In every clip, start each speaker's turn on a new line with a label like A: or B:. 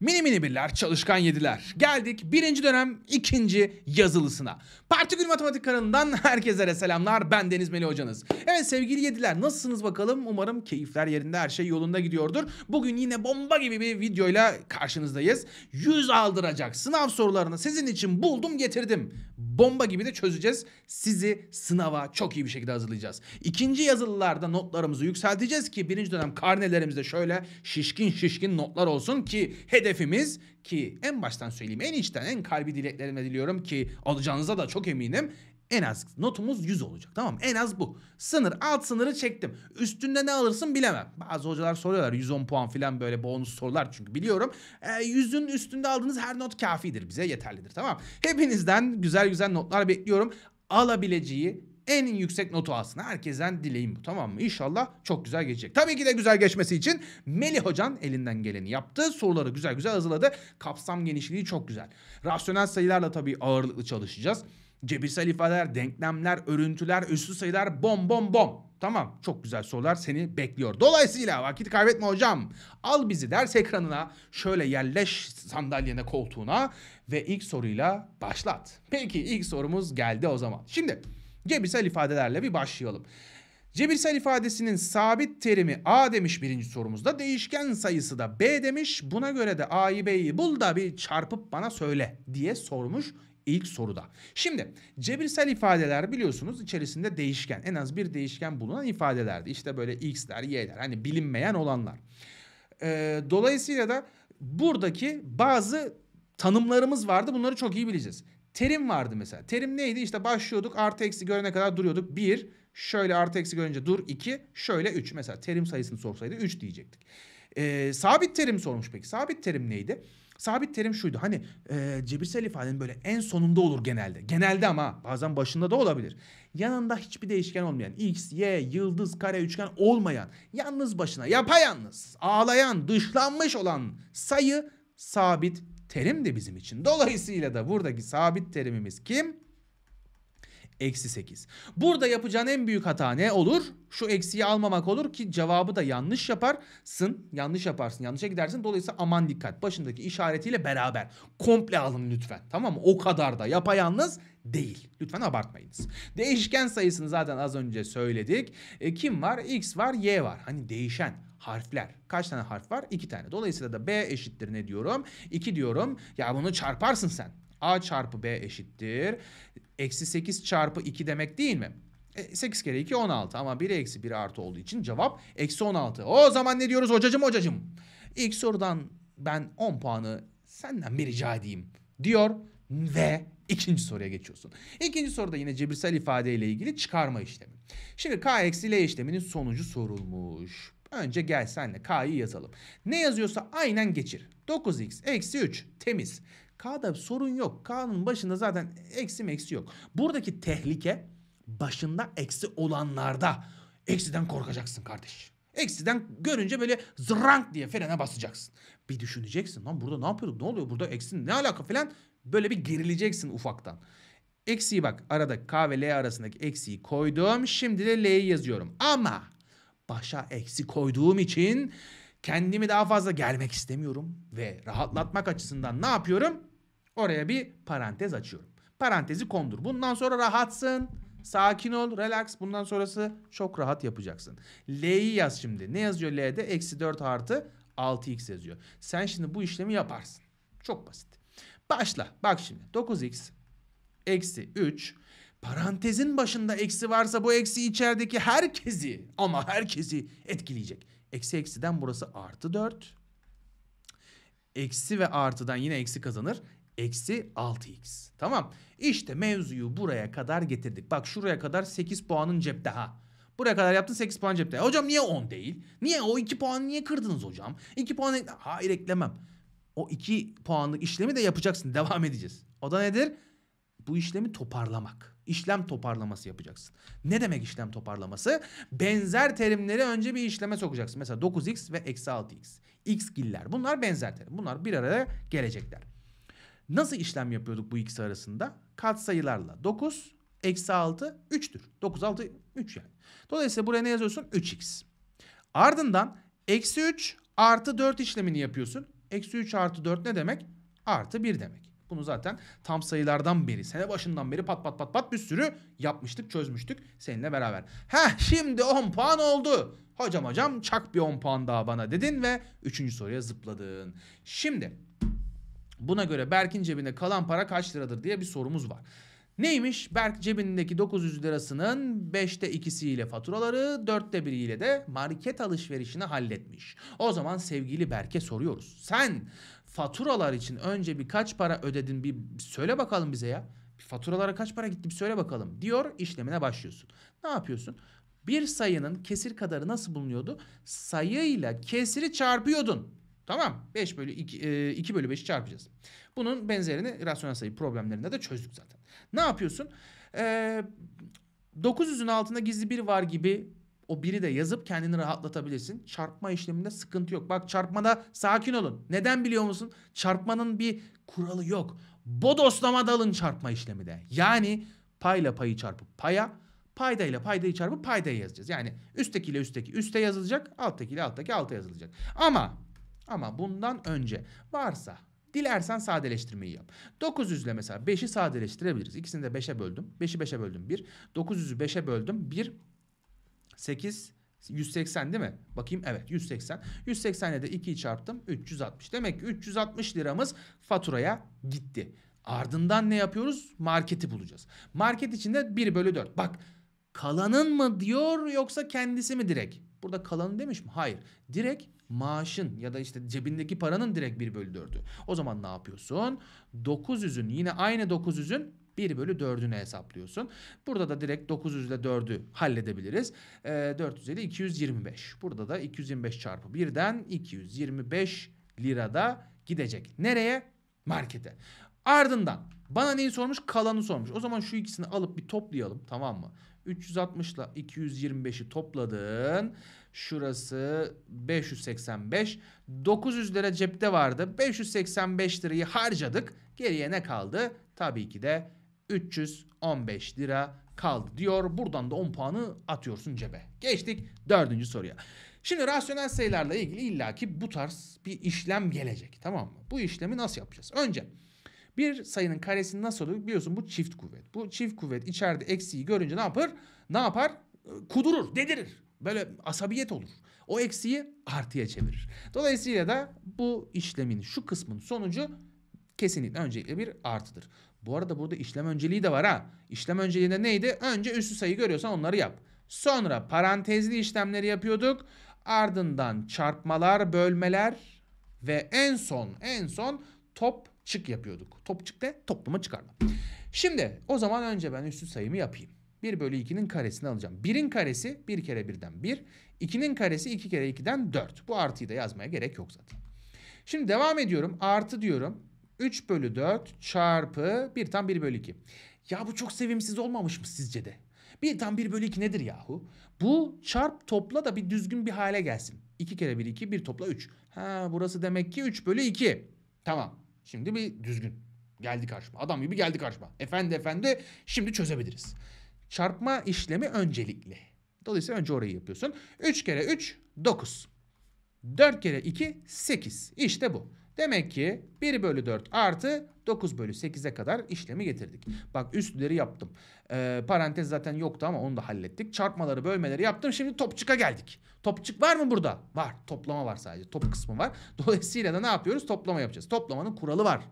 A: Mini mini birler çalışkan yediler. Geldik birinci dönem ikinci yazılısına. Parti Gün Matematik kanalından herkese selamlar. Ben Deniz Meli hocanız. Evet sevgili yediler nasılsınız bakalım? Umarım keyifler yerinde her şey yolunda gidiyordur. Bugün yine bomba gibi bir videoyla karşınızdayız. Yüz aldıracak sınav sorularını sizin için buldum getirdim. Bomba gibi de çözeceğiz. Sizi sınava çok iyi bir şekilde hazırlayacağız. İkinci yazılılarda notlarımızı yükselteceğiz ki birinci dönem karnelerimizde şöyle şişkin şişkin notlar olsun ki hedefimiz ki en baştan söyleyeyim en içten en kalbi dileklerimle diliyorum ki alacağınıza da çok eminim. En az notumuz 100 olacak tamam mı? En az bu. Sınır alt sınırı çektim. Üstünde ne alırsın bilemem. Bazı hocalar soruyorlar 110 puan falan böyle bonus sorular çünkü biliyorum. E, 100'ün üstünde aldığınız her not kafidir bize yeterlidir tamam Hepinizden güzel güzel notlar bekliyorum. Alabileceği en yüksek notu alsın. Herkesten dileğim bu tamam mı? İnşallah çok güzel geçecek. Tabii ki de güzel geçmesi için Melih Hocan elinden geleni yaptı. Soruları güzel güzel hazırladı. Kapsam genişliği çok güzel. Rasyonel sayılarla tabii ağırlıklı çalışacağız. Cebirsel ifadeler, denklemler, örüntüler, üslü sayılar bom bom bom. Tamam çok güzel sorular seni bekliyor. Dolayısıyla vakit kaybetme hocam. Al bizi ders ekranına şöyle yerleş sandalyene koltuğuna ve ilk soruyla başlat. Peki ilk sorumuz geldi o zaman. Şimdi Cebirsel ifadelerle bir başlayalım. Cebirsel ifadesinin sabit terimi A demiş birinci sorumuzda. Değişken sayısı da B demiş. Buna göre de A'yı B'yi bul da bir çarpıp bana söyle diye sormuş ilk soruda. Şimdi cebirsel ifadeler biliyorsunuz içerisinde değişken en az bir değişken bulunan ifadelerdi. İşte böyle x'ler y'ler hani bilinmeyen olanlar. Ee, dolayısıyla da buradaki bazı tanımlarımız vardı bunları çok iyi bileceğiz. Terim vardı mesela. Terim neydi? İşte başlıyorduk artı eksi görene kadar duruyorduk. bir şöyle artı eksi görünce dur iki şöyle üç Mesela terim sayısını sorsaydı üç diyecektik. Ee, sabit terim sormuş peki. Sabit terim neydi? Sabit terim şuydu. Hani e, cebirsel ifadenin böyle en sonunda olur genelde. Genelde ama bazen başında da olabilir. Yanında hiçbir değişken olmayan, x, y, yıldız, kare, üçgen olmayan, yalnız başına, yapayalnız, ağlayan, dışlanmış olan sayı sabit terim de bizim için. Dolayısıyla da buradaki sabit terimimiz kim? Eksi 8. Burada yapacağın en büyük hata ne olur? Şu eksiyi almamak olur ki cevabı da yanlış yaparsın. Yanlış yaparsın. Yanlışa gidersin. Dolayısıyla aman dikkat. Başındaki işaretiyle beraber. Komple alın lütfen. Tamam mı? O kadar da yapayalnız değil. Lütfen abartmayınız. Değişken sayısını zaten az önce söyledik. E, kim var? X var, Y var. Hani değişen harfler. Kaç tane harf var? İki tane. Dolayısıyla da B eşittir ne diyorum? İki diyorum. Ya bunu çarparsın sen. A çarpı B eşittir. Eksi 8 çarpı 2 demek değil mi? 8 e, kere 2 16 ama 1 eksi 1 artı olduğu için cevap eksi 16. O zaman ne diyoruz hocacım hocacım? İlk sorudan ben 10 puanı senden bir rica edeyim diyor ve İkinci soruya geçiyorsun. İkinci soruda yine cebirsel ifadeyle ilgili çıkarma işlemi. Şimdi k eksi l işleminin sonucu sorulmuş. Önce gel senle k'yı yazalım. Ne yazıyorsa aynen geçir. 9x eksi 3 temiz. K'da sorun yok. K'nın başında zaten eksi eksi yok. Buradaki tehlike başında eksi olanlarda. Eksiden korkacaksın kardeş. Eksiden görünce böyle zrank diye frene basacaksın. Bir düşüneceksin lan burada ne yapıyorduk ne oluyor burada eksi ne alaka filan? Böyle bir gerileceksin ufaktan. Eksiği bak arada K ve L arasındaki eksiyi koydum. Şimdi de L'yi yazıyorum. Ama başa eksi koyduğum için kendimi daha fazla gelmek istemiyorum. Ve rahatlatmak açısından ne yapıyorum? Oraya bir parantez açıyorum. Parantezi kondur. Bundan sonra rahatsın. Sakin ol, relax. Bundan sonrası çok rahat yapacaksın. L'yi yaz şimdi. Ne yazıyor L'de? Eksi 4 artı 6x yazıyor. Sen şimdi bu işlemi yaparsın. Çok basit. Başla. Bak şimdi 9x eksi 3 parantezin başında eksi varsa bu eksi içerideki herkesi ama herkesi etkileyecek. Eksi eksiden burası artı 4. Eksi ve artıdan yine eksi kazanır. Eksi 6x. Tamam. İşte mevzuyu buraya kadar getirdik. Bak şuraya kadar 8 puanın cepte ha. Buraya kadar yaptın 8 puan cepte. E hocam niye 10 değil? Niye o 2 puan niye kırdınız hocam? 2 puan... Hayır eklemem o iki puanlık işlemi de yapacaksın. Devam edeceğiz. O da nedir? Bu işlemi toparlamak. İşlem toparlaması yapacaksın. Ne demek işlem toparlaması? Benzer terimleri önce bir işleme sokacaksın. Mesela 9x ve eksi 6x. X giller. Bunlar benzer terim. Bunlar bir araya gelecekler. Nasıl işlem yapıyorduk bu ikisi arasında? Kat sayılarla 9, eksi 6, 3'tür. 9, 6, 3 yani. Dolayısıyla buraya ne yazıyorsun? 3x. Ardından eksi 3 artı 4 işlemini yapıyorsun. Eksi 3 artı 4 ne demek? Artı 1 demek. Bunu zaten tam sayılardan beri, sene başından beri pat pat pat pat bir sürü yapmıştık, çözmüştük seninle beraber. Heh şimdi 10 puan oldu. Hocam hocam çak bir 10 puan daha bana dedin ve 3. soruya zıpladın. Şimdi buna göre Berk'in cebinde kalan para kaç liradır diye bir sorumuz var. Neymiş? Berk cebindeki 900 lirasının 5'te 2'siyle faturaları, 4'te 1'iyle de market alışverişini halletmiş. O zaman sevgili Berk'e soruyoruz. Sen faturalar için önce birkaç para ödedin bir söyle bakalım bize ya. Faturalara kaç para gitti bir söyle bakalım diyor işlemine başlıyorsun. Ne yapıyorsun? Bir sayının kesir kadarı nasıl bulunuyordu? Sayıyla kesiri çarpıyordun. Tamam. 5 bölü 2, 2 e, bölü 5'i çarpacağız. Bunun benzerini rasyonel sayı problemlerinde de çözdük zaten. Ne yapıyorsun? Ee, 900'ün altında gizli bir var gibi o biri de yazıp kendini rahatlatabilirsin. Çarpma işleminde sıkıntı yok. Bak çarpmada sakin olun. Neden biliyor musun? Çarpmanın bir kuralı yok. Bodoslama dalın çarpma işlemi de. Yani payla payı çarpıp paya, payda ile paydayı çarpıp paydayı yazacağız. Yani üstteki ile üstteki üste yazılacak, alttaki ile alttaki alta yazılacak. Ama ama bundan önce varsa dilersen sadeleştirmeyi yap. 900 ile mesela 5'i sadeleştirebiliriz. İkisini de 5'e böldüm. 5'i 5'e böldüm 1. 900'ü 5'e böldüm 1. 8 180 değil mi? Bakayım evet 180. 180 ile de 2'yi çarptım 360. Demek ki 360 liramız faturaya gitti. Ardından ne yapıyoruz? Marketi bulacağız. Market içinde 1 bölü 4. Bak kalanın mı diyor yoksa kendisi mi direkt? burada kalanı demiş mi? Hayır. Direkt maaşın ya da işte cebindeki paranın direkt 1 bölü 4'ü. O zaman ne yapıyorsun? 900'ün yine aynı 900'ün 1 bölü 4'üne hesaplıyorsun. Burada da direkt 900 ile 4'ü halledebiliriz. E, 400 225. Burada da 225 çarpı 1'den 225 lirada gidecek. Nereye? Markete. Ardından bana neyi sormuş? Kalanı sormuş. O zaman şu ikisini alıp bir toplayalım tamam mı? 360 ile 225'i topladın. Şurası 585. 900 lira cepte vardı. 585 lirayı harcadık. Geriye ne kaldı? Tabii ki de 315 lira kaldı diyor. Buradan da 10 puanı atıyorsun cebe. Geçtik dördüncü soruya. Şimdi rasyonel sayılarla ilgili illaki bu tarz bir işlem gelecek. Tamam mı? Bu işlemi nasıl yapacağız? Önce bir sayının karesi nasıl olur? Biliyorsun bu çift kuvvet. Bu çift kuvvet içeride eksiği görünce ne yapar? Ne yapar? Ee, kudurur, dedirir. Böyle asabiyet olur. O eksiği artıya çevirir. Dolayısıyla da bu işlemin şu kısmın sonucu kesinlikle öncelikle bir artıdır. Bu arada burada işlem önceliği de var ha. İşlem önceliğinde neydi? Önce üstü sayı görüyorsan onları yap. Sonra parantezli işlemleri yapıyorduk. Ardından çarpmalar, bölmeler ve en son en son top çık yapıyorduk. Topçuk de topluma çıkarma. Şimdi o zaman önce ben üstü sayımı yapayım. 1 bölü 2'nin karesini alacağım. 1'in karesi 1 kere 1'den 1. 2'nin karesi 2 kere 2'den 4. Bu artıyı da yazmaya gerek yok zaten. Şimdi devam ediyorum. Artı diyorum. 3 bölü 4 çarpı 1 tam 1 bölü 2. Ya bu çok sevimsiz olmamış mı sizce de? 1 tam 1 bölü 2 nedir yahu? Bu çarp topla da bir düzgün bir hale gelsin. 2 kere 1 2 1 topla 3. Ha burası demek ki 3 bölü 2. Tamam. Şimdi bir düzgün geldi karşıma. Adam gibi geldi karşıma. Efendi efendi şimdi çözebiliriz. Çarpma işlemi öncelikli. Dolayısıyla önce orayı yapıyorsun. 3 kere 3 9. 4 kere 2 8. İşte bu. Demek ki 1 bölü 4 artı 9 bölü 8'e kadar işlemi getirdik. Bak üstleri yaptım. Ee, parantez zaten yoktu ama onu da hallettik. Çarpmaları bölmeleri yaptım. Şimdi topçuka geldik. Topçuk var mı burada? Var. Toplama var sadece. Top kısmı var. Dolayısıyla da ne yapıyoruz? Toplama yapacağız. Toplamanın kuralı var.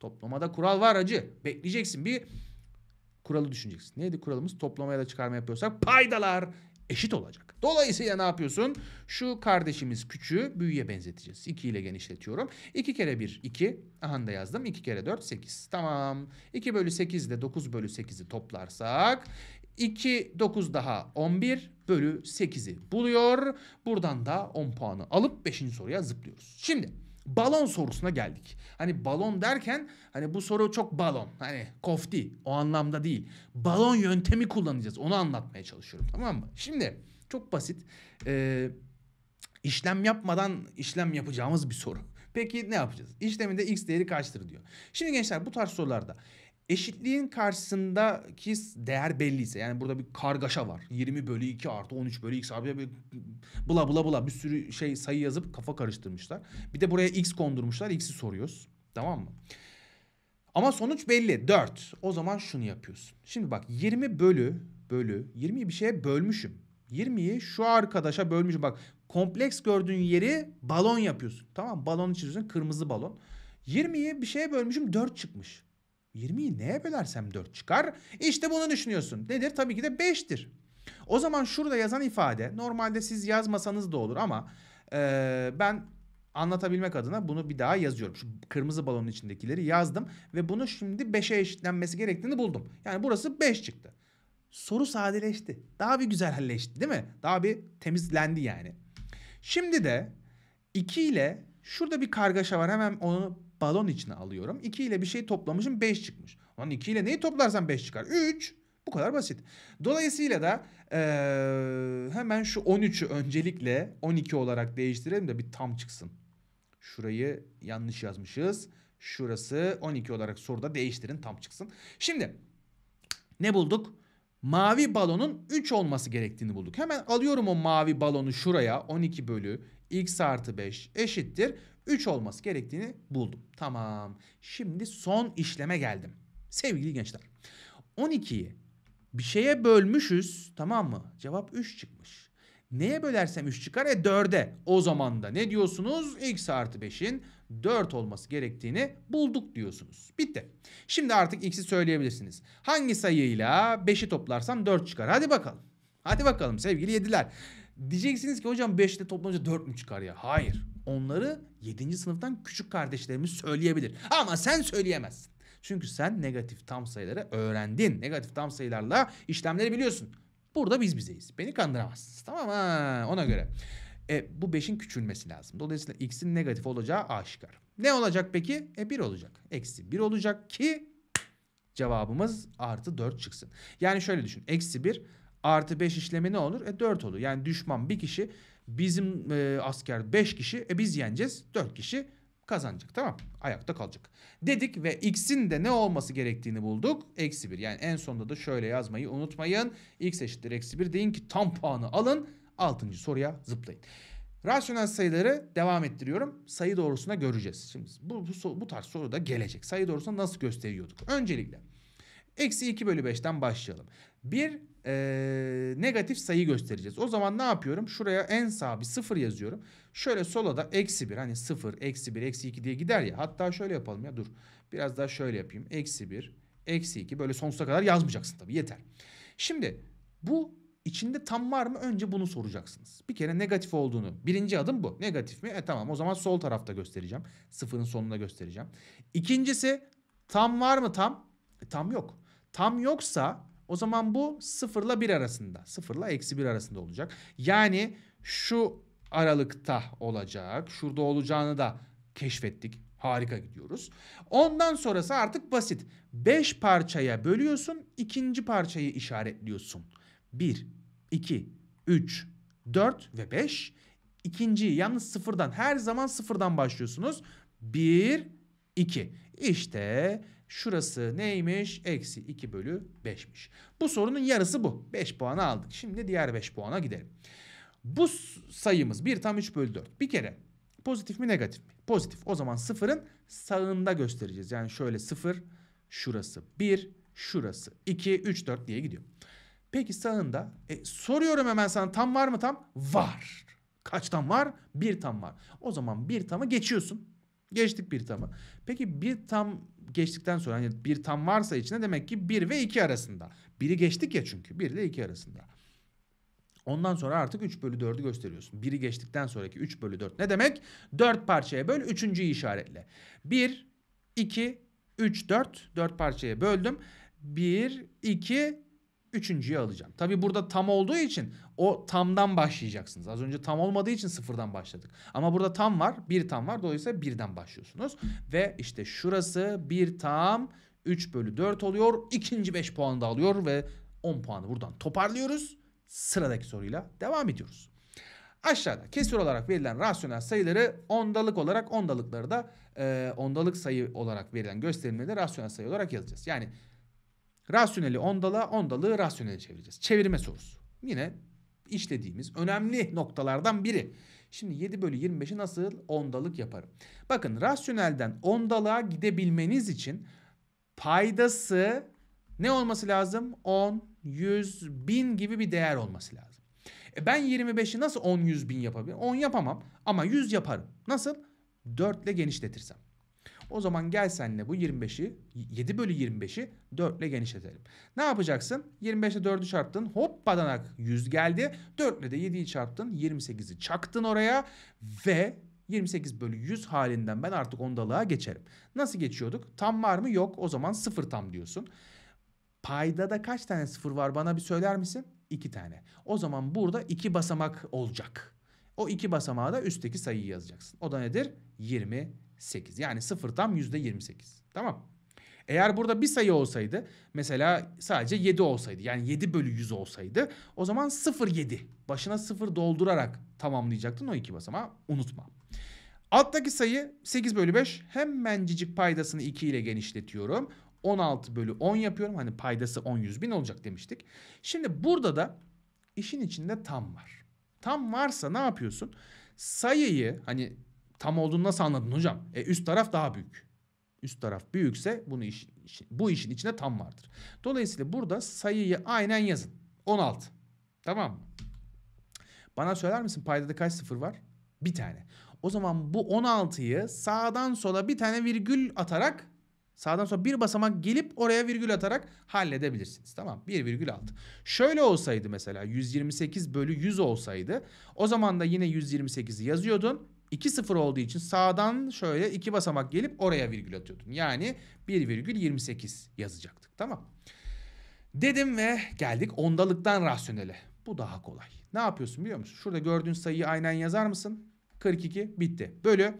A: Toplamada kural var acı. Bekleyeceksin bir kuralı düşüneceksin. Neydi kuralımız? Toplamaya da çıkarma yapıyorsak paydalar eşit olacak. Dolayısıyla ne yapıyorsun? Şu kardeşimiz küçüğü büyüye benzeteceğiz. 2 ile genişletiyorum. 2 kere 1 2. Aha da yazdım. 2 kere 4 8. Tamam. 2 bölü 8 ile 9 bölü 8'i toplarsak 2 9 daha 11 bölü 8'i buluyor. Buradan da 10 puanı alıp 5. soruya zıplıyoruz. Şimdi balon sorusuna geldik. Hani balon derken hani bu soru çok balon. Hani kofti o anlamda değil. Balon yöntemi kullanacağız. Onu anlatmaya çalışıyorum tamam mı? Şimdi çok basit. Ee, işlem yapmadan işlem yapacağımız bir soru. Peki ne yapacağız? İşleminde x değeri kaçtır diyor. Şimdi gençler bu tarz sorularda Eşitliğin karşısındaki değer belliyse yani burada bir kargaşa var. 20 bölü 2 artı 13 bölü x abi bir bula bula bula bir sürü şey sayı yazıp kafa karıştırmışlar. Bir de buraya x kondurmuşlar x'i soruyoruz. Tamam mı? Ama sonuç belli 4. O zaman şunu yapıyorsun. Şimdi bak 20 bölü bölü 20'yi bir şeye bölmüşüm. 20'yi şu arkadaşa bölmüşüm. Bak kompleks gördüğün yeri balon yapıyorsun. Tamam balonu çiziyorsun kırmızı balon. 20'yi bir şeye bölmüşüm 4 çıkmış. 20'yi neye bölersem 4 çıkar? İşte bunu düşünüyorsun. Nedir? Tabii ki de 5'tir. O zaman şurada yazan ifade normalde siz yazmasanız da olur ama e, ben anlatabilmek adına bunu bir daha yazıyorum. Şu kırmızı balonun içindekileri yazdım ve bunu şimdi 5'e eşitlenmesi gerektiğini buldum. Yani burası 5 çıktı. Soru sadeleşti. Daha bir güzel halleşti, değil mi? Daha bir temizlendi yani. Şimdi de 2 ile şurada bir kargaşa var. Hemen onu balon içine alıyorum. 2 ile bir şey toplamışım 5 çıkmış. Lan 2 ile neyi toplarsam 5 çıkar? 3. Bu kadar basit. Dolayısıyla da e, hemen şu 13'ü öncelikle 12 olarak değiştirelim de bir tam çıksın. Şurayı yanlış yazmışız. Şurası 12 olarak soruda değiştirin tam çıksın. Şimdi ne bulduk? Mavi balonun 3 olması gerektiğini bulduk. Hemen alıyorum o mavi balonu şuraya 12 bölü x artı 5 eşittir 3 olması gerektiğini buldum. Tamam. Şimdi son işleme geldim. Sevgili gençler. 12'yi bir şeye bölmüşüz tamam mı? Cevap 3 çıkmış. Neye bölersem 3 çıkar? E 4'e. O zaman da ne diyorsunuz? X artı 5'in 4 olması gerektiğini bulduk diyorsunuz. Bitti. Şimdi artık X'i söyleyebilirsiniz. Hangi sayıyla 5'i toplarsam 4 çıkar? Hadi bakalım. Hadi bakalım sevgili 7'ler. Diyeceksiniz ki hocam 5 ile toplanınca 4 mü çıkar ya? Hayır. Onları 7. sınıftan küçük kardeşlerimiz söyleyebilir. Ama sen söyleyemezsin. Çünkü sen negatif tam sayıları öğrendin. Negatif tam sayılarla işlemleri biliyorsun. Burada biz bizeyiz. Beni kandıramazsınız. Tamam mı? ona göre. E, bu 5'in küçülmesi lazım. Dolayısıyla x'in negatif olacağı aşikar. Ne olacak peki? E 1 olacak. Eksi 1 olacak ki cevabımız artı 4 çıksın. Yani şöyle düşün. Eksi 1 artı 5 işlemi ne olur? E 4 olur. Yani düşman bir kişi bizim e, asker 5 kişi e biz yeneceğiz 4 kişi kazanacak tamam ayakta kalacak. Dedik ve x'in de ne olması gerektiğini bulduk. Eksi 1 yani en sonunda da şöyle yazmayı unutmayın. x eşittir eksi 1 deyin ki tam puanı alın 6. soruya zıplayın. Rasyonel sayıları devam ettiriyorum. Sayı doğrusuna göreceğiz. Şimdi bu, bu, bu tarz soru da gelecek. Sayı doğrusuna nasıl gösteriyorduk? Öncelikle eksi 2 bölü 5'ten başlayalım. 1 e, negatif sayı göstereceğiz. O zaman ne yapıyorum? Şuraya en sağa bir sıfır yazıyorum. Şöyle sola da eksi bir hani sıfır, eksi bir, eksi iki diye gider ya. Hatta şöyle yapalım ya dur. Biraz daha şöyle yapayım. Eksi bir, eksi iki böyle sonsuza kadar yazmayacaksın tabii yeter. Şimdi bu içinde tam var mı? Önce bunu soracaksınız. Bir kere negatif olduğunu. Birinci adım bu. Negatif mi? E tamam o zaman sol tarafta göstereceğim. Sıfırın sonunda göstereceğim. İkincisi tam var mı tam? E, tam yok. Tam yoksa o zaman bu sıfırla bir arasında. sıfırla eksi bir arasında olacak. Yani şu aralıkta olacak. Şurada olacağını da keşfettik. Harika gidiyoruz. Ondan sonrası artık basit. Beş parçaya bölüyorsun. ikinci parçayı işaretliyorsun. Bir, iki, üç, dört ve beş. İkinciyi yalnız sıfırdan her zaman sıfırdan başlıyorsunuz. Bir, iki. İşte Şurası neymiş? Eksi 2 bölü 5'miş. Bu sorunun yarısı bu. 5 puanı aldık. Şimdi diğer 5 puana gidelim. Bu sayımız 1 tam 3 bölü 4. Bir kere pozitif mi negatif mi? Pozitif. O zaman sıfırın sağında göstereceğiz. Yani şöyle sıfır, şurası 1, şurası 2, 3, 4 diye gidiyor. Peki sağında e, soruyorum hemen sana tam var mı tam? Var. Kaç tam var? Bir tam var. O zaman bir tamı geçiyorsun. Geçtik bir tamı. Peki bir tam geçtikten sonra hani bir tam varsa içinde demek ki bir ve iki arasında. Biri geçtik ya çünkü bir ile iki arasında. Ondan sonra artık 3 bölü 4'ü gösteriyorsun. Biri geçtikten sonraki 3 bölü 4 ne demek? 4 parçaya böl 3.yi işaretle. 1, 2, 3, 4. 4 parçaya böldüm. 1, 2, Üçüncüyü alacağım. Tabi burada tam olduğu için o tamdan başlayacaksınız. Az önce tam olmadığı için sıfırdan başladık. Ama burada tam var. Bir tam var. Dolayısıyla birden başlıyorsunuz. Ve işte şurası bir tam 3 bölü 4 oluyor. İkinci 5 puanı da alıyor ve 10 puanı buradan toparlıyoruz. Sıradaki soruyla devam ediyoruz. Aşağıda kesir olarak verilen rasyonel sayıları ondalık olarak ondalıkları da e, ondalık sayı olarak verilen gösterimleri de rasyonel sayı olarak yazacağız. Yani Rasyoneli ondala, ondalı rasyonele çevireceğiz. Çevirme sorusu. Yine işlediğimiz önemli noktalardan biri. Şimdi 7 bölü 25'i nasıl ondalık yaparım? Bakın rasyonelden ondalığa gidebilmeniz için paydası ne olması lazım? 10, 100, 1000 gibi bir değer olması lazım. E ben 25'i nasıl 10, 100, 1000 yapabilirim? 10 yapamam ama 100 yaparım. Nasıl? 4 ile genişletirsem. O zaman gel senle bu 25'i 7 bölü 25'i 4 ile genişletelim. Ne yapacaksın? 25'e 4'ü çarptın hop badanak 100 geldi. 4 ile de 7'yi çarptın 28'i çaktın oraya ve 28 bölü 100 halinden ben artık ondalığa geçerim. Nasıl geçiyorduk? Tam var mı? Yok. O zaman sıfır tam diyorsun. Payda da kaç tane sıfır var bana bir söyler misin? 2 tane. O zaman burada 2 basamak olacak. O iki basamağa da üstteki sayıyı yazacaksın. O da nedir? 20 8. Yani 0 tam %28. Tamam. Eğer burada bir sayı olsaydı mesela sadece 7 olsaydı yani 7 bölü 100 olsaydı o zaman 0,7 başına 0 doldurarak tamamlayacaktın o iki basamağı unutma. Alttaki sayı 8 bölü 5 hemencicik paydasını 2 ile genişletiyorum. 16 bölü 10 yapıyorum. Hani paydası 10 100 bin olacak demiştik. Şimdi burada da işin içinde tam var. Tam varsa ne yapıyorsun? Sayıyı hani tam olduğunu nasıl anladın hocam? E üst taraf daha büyük. Üst taraf büyükse bunu iş, bu işin içine tam vardır. Dolayısıyla burada sayıyı aynen yazın. 16. Tamam mı? Bana söyler misin paydada kaç sıfır var? Bir tane. O zaman bu 16'yı sağdan sola bir tane virgül atarak sağdan sola bir basamak gelip oraya virgül atarak halledebilirsiniz. Tamam 1,6. Şöyle olsaydı mesela 128 bölü 100 olsaydı o zaman da yine 128'i yazıyordun 2-0 olduğu için sağdan şöyle iki basamak gelip oraya virgül atıyordun. Yani 1,28 yazacaktık tamam. Dedim ve geldik ondalıktan rasyonele. Bu daha kolay. Ne yapıyorsun biliyor musun? Şurada gördüğün sayıyı aynen yazar mısın? 42 bitti. Bölü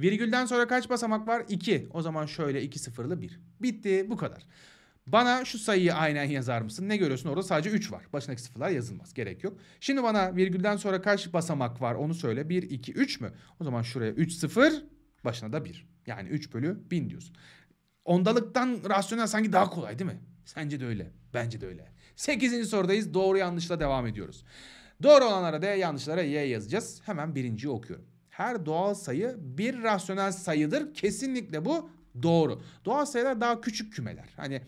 A: Virgülden sonra kaç basamak var? 2. O zaman şöyle 2 sıfırlı 1. Bitti bu kadar. Bana şu sayıyı aynen yazar mısın? Ne görüyorsun orada sadece 3 var. Başındaki sıfırlar yazılmaz. Gerek yok. Şimdi bana virgülden sonra kaç basamak var onu söyle. 1, 2, 3 mü? O zaman şuraya 3, 0 başına da 1. Yani 3 bölü 1000 diyorsun. Ondalıktan rasyonel sanki daha kolay değil mi? Sence de öyle. Bence de öyle. 8. sorudayız. Doğru yanlışla devam ediyoruz. Doğru olanlara D, yanlışlara Y yazacağız. Hemen birinciyi okuyorum. Her doğal sayı bir rasyonel sayıdır. Kesinlikle bu doğru. Doğal sayılar daha küçük kümeler. Hani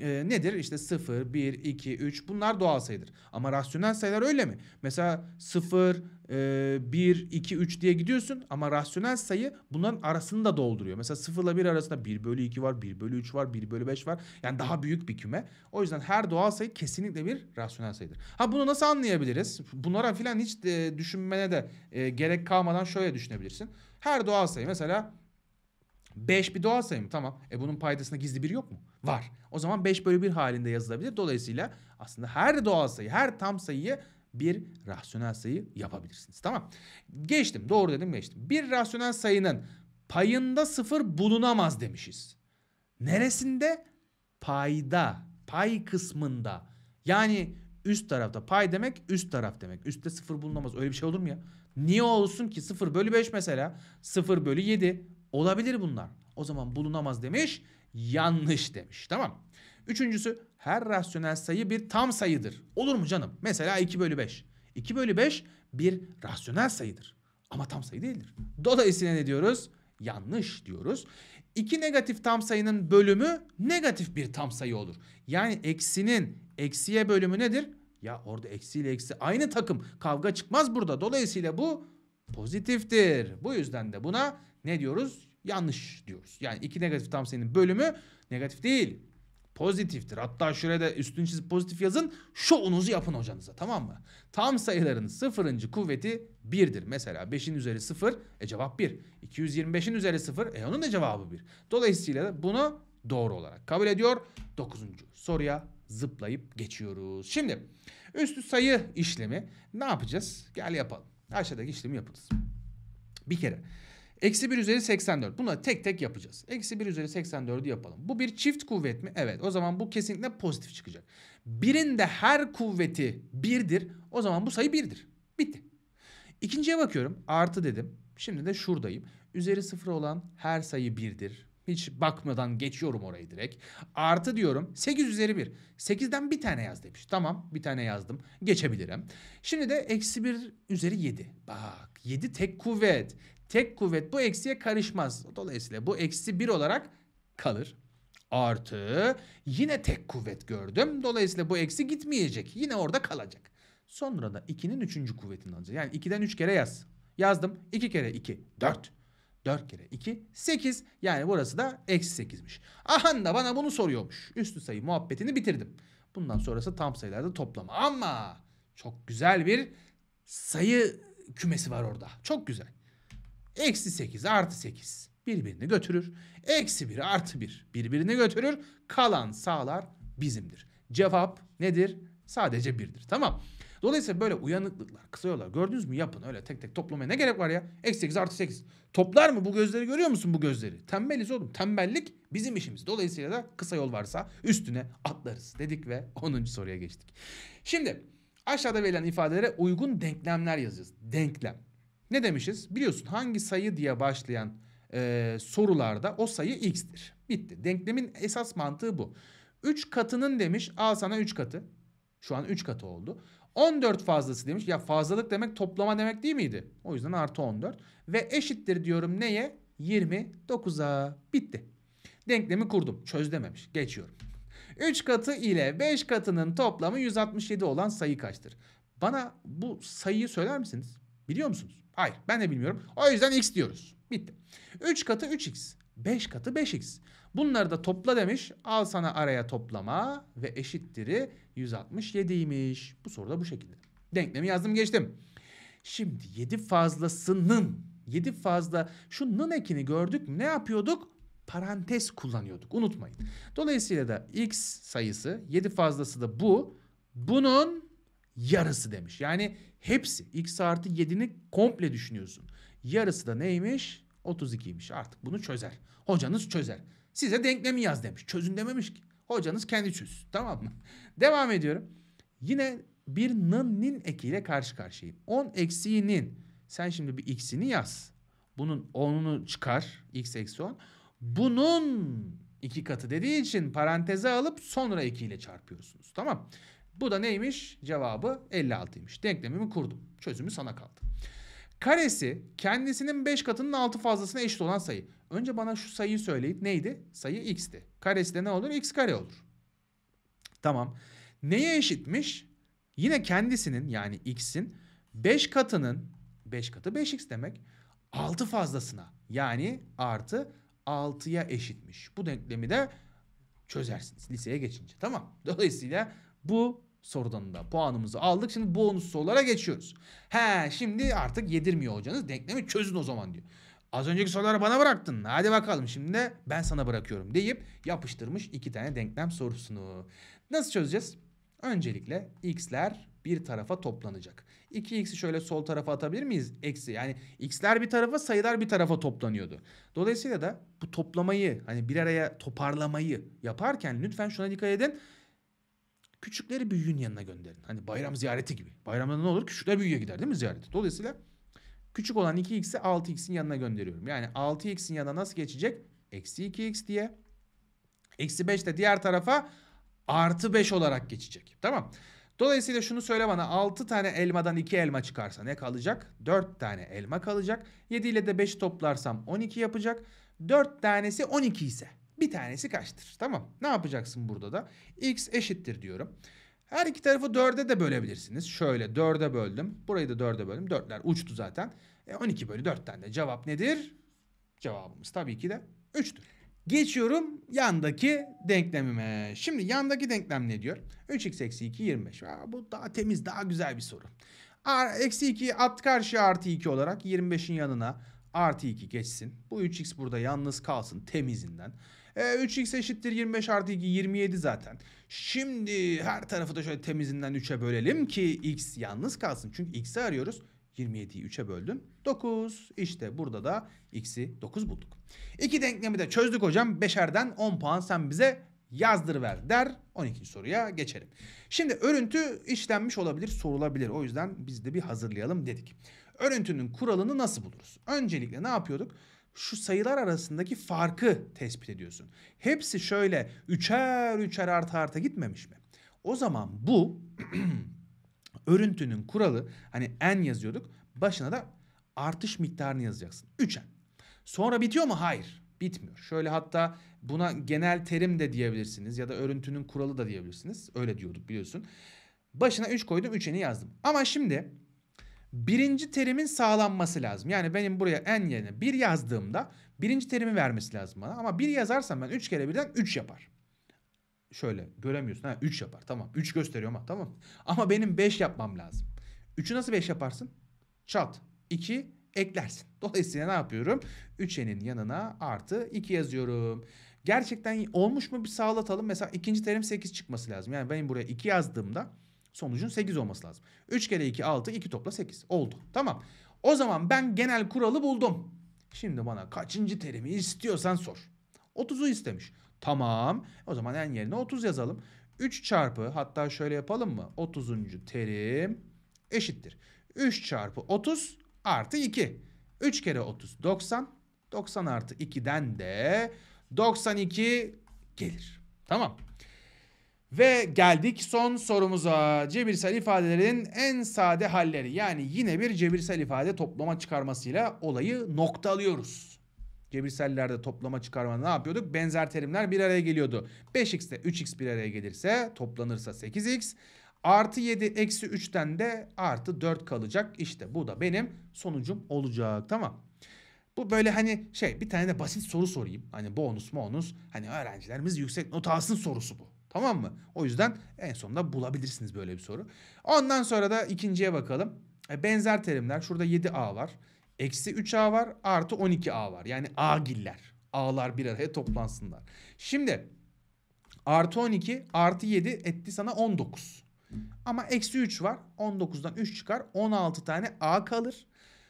A: e, nedir? İşte 0, 1, 2, 3 bunlar doğal sayıdır. Ama rasyonel sayılar öyle mi? Mesela 0, e, 1, 2, 3 diye gidiyorsun ama rasyonel sayı bunların arasını da dolduruyor. Mesela 0 ile 1 arasında 1 bölü 2 var, 1 bölü 3 var, 1 bölü 5 var. Yani daha büyük bir küme. O yüzden her doğal sayı kesinlikle bir rasyonel sayıdır. Ha bunu nasıl anlayabiliriz? Bunlara filan hiç de, düşünmene de e, gerek kalmadan şöyle düşünebilirsin. Her doğal sayı mesela 5 bir doğal sayı mı? Tamam. E bunun paydasında gizli bir yok mu? Var. O zaman 5 bölü 1 halinde yazılabilir. Dolayısıyla aslında her doğal sayı, her tam sayıyı bir rasyonel sayı yapabilirsiniz. Tamam. Geçtim. Doğru dedim geçtim. Bir rasyonel sayının payında sıfır bulunamaz demişiz. Neresinde? Payda. Pay kısmında. Yani üst tarafta. Pay demek üst taraf demek. Üstte sıfır bulunamaz. Öyle bir şey olur mu ya? Niye olsun ki? 0 bölü 5 mesela. 0 bölü 7. Olabilir bunlar. O zaman bulunamaz demiş, yanlış demiş. Tamam. Üçüncüsü her rasyonel sayı bir tam sayıdır. Olur mu canım? Mesela 2 bölü 5. 2 bölü 5 bir rasyonel sayıdır. Ama tam sayı değildir. Dolayısıyla ne diyoruz? Yanlış diyoruz. İki negatif tam sayının bölümü negatif bir tam sayı olur. Yani eksinin eksiye bölümü nedir? Ya orada eksiyle eksi aynı takım. Kavga çıkmaz burada. Dolayısıyla bu pozitiftir. Bu yüzden de buna ne diyoruz? Yanlış diyoruz. Yani iki negatif tam sayının bölümü negatif değil. Pozitiftir. Hatta şuraya da üstün çizip pozitif yazın. Şovunuzu yapın hocanıza tamam mı? Tam sayıların sıfırıncı kuvveti 1'dir. Mesela 5'in üzeri 0 e cevap 1. 225'in üzeri 0 e onun da cevabı 1. Dolayısıyla da bunu doğru olarak kabul ediyor. 9. soruya zıplayıp geçiyoruz. Şimdi üstü sayı işlemi ne yapacağız? Gel yapalım. Aşağıdaki işlemi yapınız. Bir kere Eksi 1 üzeri 84. Buna tek tek yapacağız. Eksi 1 üzeri 84'ü yapalım. Bu bir çift kuvvet mi? Evet. O zaman bu kesinlikle pozitif çıkacak. Birinde her kuvveti 1'dir. O zaman bu sayı 1'dir. Bitti. İkinciye bakıyorum. Artı dedim. Şimdi de şuradayım. Üzeri 0 olan her sayı 1'dir. Hiç bakmadan geçiyorum orayı direkt. Artı diyorum 8 üzeri 1. 8'den bir tane yaz demiş. Tamam bir tane yazdım. Geçebilirim. Şimdi de eksi 1 üzeri 7. Bak 7 tek kuvvet. Tek kuvvet bu eksiye karışmaz. Dolayısıyla bu eksi 1 olarak kalır. Artı yine tek kuvvet gördüm. Dolayısıyla bu eksi gitmeyecek. Yine orada kalacak. Sonra da 2'nin 3. kuvvetini alacağız. Yani 2'den 3 kere yaz. Yazdım. 2 kere 2 4. 4 kere 2 8. Yani burası da eksi 8'miş. Ahan da bana bunu soruyormuş. Üstü sayı muhabbetini bitirdim. Bundan sonrası tam sayılarda toplama. Ama çok güzel bir sayı kümesi var orada. Çok güzel. Eksi 8 artı 8 birbirini götürür. Eksi 1 artı 1 birbirini götürür. Kalan sağlar bizimdir. Cevap nedir? Sadece 1'dir. Tamam. Dolayısıyla böyle uyanıklıklar, kısa yollar gördünüz mü yapın. Öyle tek tek toplamaya ne gerek var ya? Eksi 8 artı 8. Toplar mı bu gözleri görüyor musun bu gözleri? Tembeliz oğlum. Tembellik bizim işimiz. Dolayısıyla da kısa yol varsa üstüne atlarız dedik ve 10. soruya geçtik. Şimdi aşağıda verilen ifadelere uygun denklemler yazacağız. Denklem. Ne demişiz? Biliyorsun hangi sayı diye başlayan e, sorularda o sayı x'tir. Bitti. Denklemin esas mantığı bu. 3 katının demiş al sana 3 katı. Şu an 3 katı oldu. 14 fazlası demiş. Ya fazlalık demek toplama demek değil miydi? O yüzden artı 14. Ve eşittir diyorum neye? 29'a. Bitti. Denklemi kurdum. Çöz dememiş. Geçiyorum. 3 katı ile 5 katının toplamı 167 olan sayı kaçtır? Bana bu sayıyı söyler misiniz? Biliyor musunuz? Hayır ben de bilmiyorum. O yüzden x diyoruz. Bitti. 3 katı 3x. 5 katı 5x. Bunları da topla demiş. Al sana araya toplama ve eşittiri 167'ymiş. Bu soruda bu şekilde. Denklemi yazdım geçtim. Şimdi 7 fazlasının 7 fazla şu nın ekini gördük mü ne yapıyorduk? Parantez kullanıyorduk unutmayın. Dolayısıyla da x sayısı 7 fazlası da bu. Bunun yarısı demiş. Yani hepsi x artı 7'ni komple düşünüyorsun. Yarısı da neymiş? 32'ymiş. Artık bunu çözer. Hocanız çözer. Size denklemi yaz demiş. Çözün dememiş ki. Hocanız kendi çöz Tamam mı? Devam ediyorum. Yine bir n'nin ekiyle karşı karşıyayım. 10 eksiğinin. Sen şimdi bir x'ini yaz. Bunun 10'unu çıkar. x eksi 10. Bunun iki katı dediği için paranteze alıp sonra 2 ile çarpıyorsunuz. Tamam. Bu da neymiş? Cevabı 56'ymış. Denklemimi kurdum. Çözümü sana kaldı. Karesi kendisinin 5 katının 6 fazlasına eşit olan sayı. Önce bana şu sayıyı söyleyip Neydi? Sayı x'ti. Karesi de ne olur? x kare olur. Tamam. Neye eşitmiş? Yine kendisinin yani x'in 5 katının 5 katı 5x demek 6 fazlasına yani artı 6'ya eşitmiş. Bu denklemi de çözersiniz liseye geçince tamam. Dolayısıyla bu sorudan da puanımızı aldık. Şimdi bonus sorulara geçiyoruz. He şimdi artık yedirmiyor hocanız. Denklemi çözün o zaman diyor. Az önceki soruları bana bıraktın. Hadi bakalım şimdi de ben sana bırakıyorum deyip yapıştırmış iki tane denklem sorusunu. Nasıl çözeceğiz? Öncelikle x'ler bir tarafa toplanacak. 2x'i şöyle sol tarafa atabilir miyiz? Eksi yani x'ler bir tarafa sayılar bir tarafa toplanıyordu. Dolayısıyla da bu toplamayı hani bir araya toparlamayı yaparken lütfen şuna dikkat edin. Küçükleri büyüğün yanına gönderin. Hani bayram ziyareti gibi. Bayramda ne olur? Küçükler büyüğe gider değil mi ziyareti? Dolayısıyla küçük olan 2x'i 6x'in yanına gönderiyorum. Yani 6x'in yanına nasıl geçecek? Eksi 2x diye. Eksi 5 de diğer tarafa artı 5 olarak geçecek. Tamam. Dolayısıyla şunu söyle bana 6 tane elmadan 2 elma çıkarsa ne kalacak? 4 tane elma kalacak. 7 ile de 5 toplarsam 12 yapacak. 4 tanesi 12 ise bir tanesi kaçtır. Tamam. Ne yapacaksın burada da? X eşittir diyorum. Her iki tarafı dörde de bölebilirsiniz. Şöyle dörde böldüm. Burayı da dörde böldüm. Dörtler uçtu zaten. E 12 bölü 4'ten de cevap nedir? Cevabımız tabii ki de 3'tür. Geçiyorum yandaki denklemime. Şimdi yandaki denklem ne diyor? 3x eksi 2 25. Aa, bu daha temiz daha güzel bir soru. Eksi 2 at karşı artı 2 olarak 25'in yanına artı 2 geçsin. Bu 3x burada yalnız kalsın temizinden. E, ee, 3x eşittir 25 artı 2 27 zaten. Şimdi her tarafı da şöyle temizinden 3'e bölelim ki x yalnız kalsın. Çünkü x'i arıyoruz. 27'yi 3'e böldüm. 9. İşte burada da x'i 9 bulduk. İki denklemi de çözdük hocam. 5'erden 10 puan sen bize yazdırıver der. 12. soruya geçelim. Şimdi örüntü işlenmiş olabilir, sorulabilir. O yüzden biz de bir hazırlayalım dedik. Örüntünün kuralını nasıl buluruz? Öncelikle ne yapıyorduk? şu sayılar arasındaki farkı tespit ediyorsun. Hepsi şöyle üçer üçer artı arta gitmemiş mi? O zaman bu örüntünün kuralı hani n yazıyorduk. Başına da artış miktarını yazacaksın. 3n. Sonra bitiyor mu? Hayır. Bitmiyor. Şöyle hatta buna genel terim de diyebilirsiniz ya da örüntünün kuralı da diyebilirsiniz. Öyle diyorduk biliyorsun. Başına 3 koydum 3n'i yazdım. Ama şimdi birinci terimin sağlanması lazım. Yani benim buraya en yerine bir yazdığımda birinci terimi vermesi lazım bana. Ama bir yazarsam ben üç kere birden üç yapar. Şöyle göremiyorsun ha üç yapar tamam. Üç gösteriyor ama tamam. Ama benim beş yapmam lazım. Üçü nasıl beş yaparsın? Çat. İki eklersin. Dolayısıyla ne yapıyorum? 3'enin yanına artı 2 yazıyorum. Gerçekten olmuş mu bir sağlatalım. Mesela ikinci terim 8 çıkması lazım. Yani benim buraya 2 yazdığımda Sonucun 8 olması lazım. 3 kere 2 6 2 topla 8 oldu. Tamam. O zaman ben genel kuralı buldum. Şimdi bana kaçıncı terimi istiyorsan sor. 30'u istemiş. Tamam. O zaman en yerine 30 yazalım. 3 çarpı hatta şöyle yapalım mı? 30. terim eşittir. 3 çarpı 30 artı 2. 3 kere 30 90. 90 artı 2'den de 92 gelir. Tamam. Ve geldik son sorumuza. Cebirsel ifadelerin en sade halleri. Yani yine bir cebirsel ifade toplama çıkarmasıyla olayı nokta alıyoruz. Cebirsellerde toplama çıkarma ne yapıyorduk? Benzer terimler bir araya geliyordu. 5x'te x 3x bir araya gelirse toplanırsa 8x. Artı 7 eksi 3'ten de artı 4 kalacak. İşte bu da benim sonucum olacak. Tamam. Bu böyle hani şey bir tane de basit soru sorayım. Hani bonus bonus. Hani öğrencilerimiz yüksek not alsın sorusu bu. Tamam mı? O yüzden en sonunda bulabilirsiniz böyle bir soru. Ondan sonra da ikinciye bakalım. E, benzer terimler. Şurada 7A var. Eksi 3A var. Artı 12A var. Yani A'giller. A'lar bir araya toplansınlar. Şimdi artı 12 artı 7 etti sana 19. Ama eksi 3 var. 19'dan 3 çıkar. 16 tane A kalır.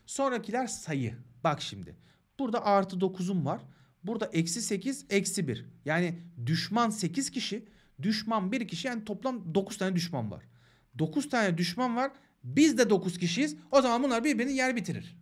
A: Sonrakiler sayı. Bak şimdi. Burada artı 9'um var. Burada eksi 8, eksi 1. Yani düşman 8 kişi Düşman bir kişi yani toplam 9 tane düşman var. 9 tane düşman var. Biz de 9 kişiyiz. O zaman bunlar birbirini yer bitirir.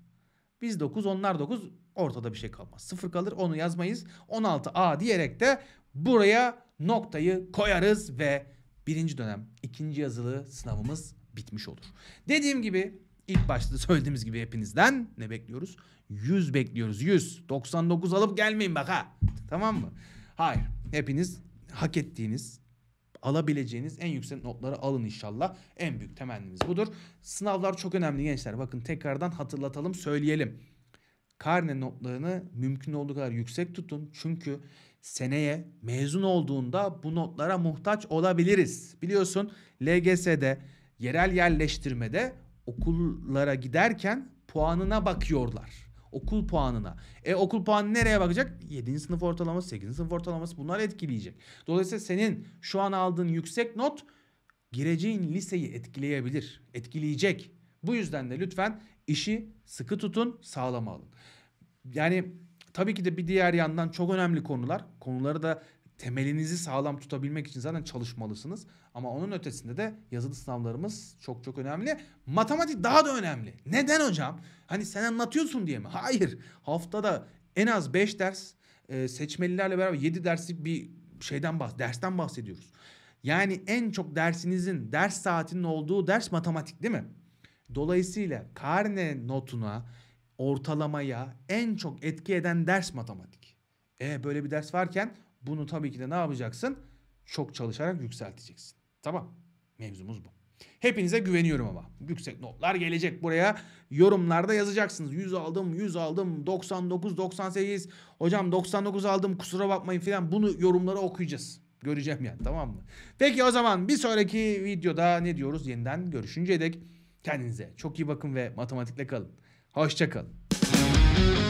A: Biz 9 onlar 9 ortada bir şey kalmaz. 0 kalır onu yazmayız. 16A diyerek de buraya noktayı koyarız ve birinci dönem ikinci yazılı sınavımız bitmiş olur. Dediğim gibi ilk başta söylediğimiz gibi hepinizden ne bekliyoruz? 100 bekliyoruz. 100. 99 alıp gelmeyin bak ha. Tamam mı? Hayır. Hepiniz hak ettiğiniz alabileceğiniz en yüksek notları alın inşallah. En büyük temennimiz budur. Sınavlar çok önemli gençler. Bakın tekrardan hatırlatalım, söyleyelim. Karne notlarını mümkün olduğu kadar yüksek tutun. Çünkü seneye mezun olduğunda bu notlara muhtaç olabiliriz. Biliyorsun LGS'de yerel yerleştirmede okullara giderken puanına bakıyorlar. Okul puanına. E okul puanı nereye bakacak? 7. sınıf ortalaması, 8. sınıf ortalaması bunlar etkileyecek. Dolayısıyla senin şu an aldığın yüksek not gireceğin liseyi etkileyebilir. Etkileyecek. Bu yüzden de lütfen işi sıkı tutun, sağlama alın. Yani tabii ki de bir diğer yandan çok önemli konular. Konuları da temelinizi sağlam tutabilmek için zaten çalışmalısınız. Ama onun ötesinde de yazılı sınavlarımız çok çok önemli. Matematik daha da önemli. Neden hocam? Hani sen anlatıyorsun diye mi? Hayır. Haftada en az 5 ders e, seçmelilerle beraber 7 dersi bir şeyden bahs dersten bahsediyoruz. Yani en çok dersinizin ders saatinin olduğu ders matematik değil mi? Dolayısıyla karne notuna, ortalamaya en çok etki eden ders matematik. E böyle bir ders varken bunu tabii ki de ne yapacaksın? Çok çalışarak yükselteceksin. Tamam. Mevzumuz bu. Hepinize güveniyorum ama. Yüksek notlar gelecek buraya. Yorumlarda yazacaksınız. 100 aldım, 100 aldım, 99, 98. Hocam 99 aldım kusura bakmayın filan. Bunu yorumlara okuyacağız. Göreceğim yani tamam mı? Peki o zaman bir sonraki videoda ne diyoruz? Yeniden görüşünceye dek kendinize çok iyi bakın ve matematikle kalın. Hoşçakalın.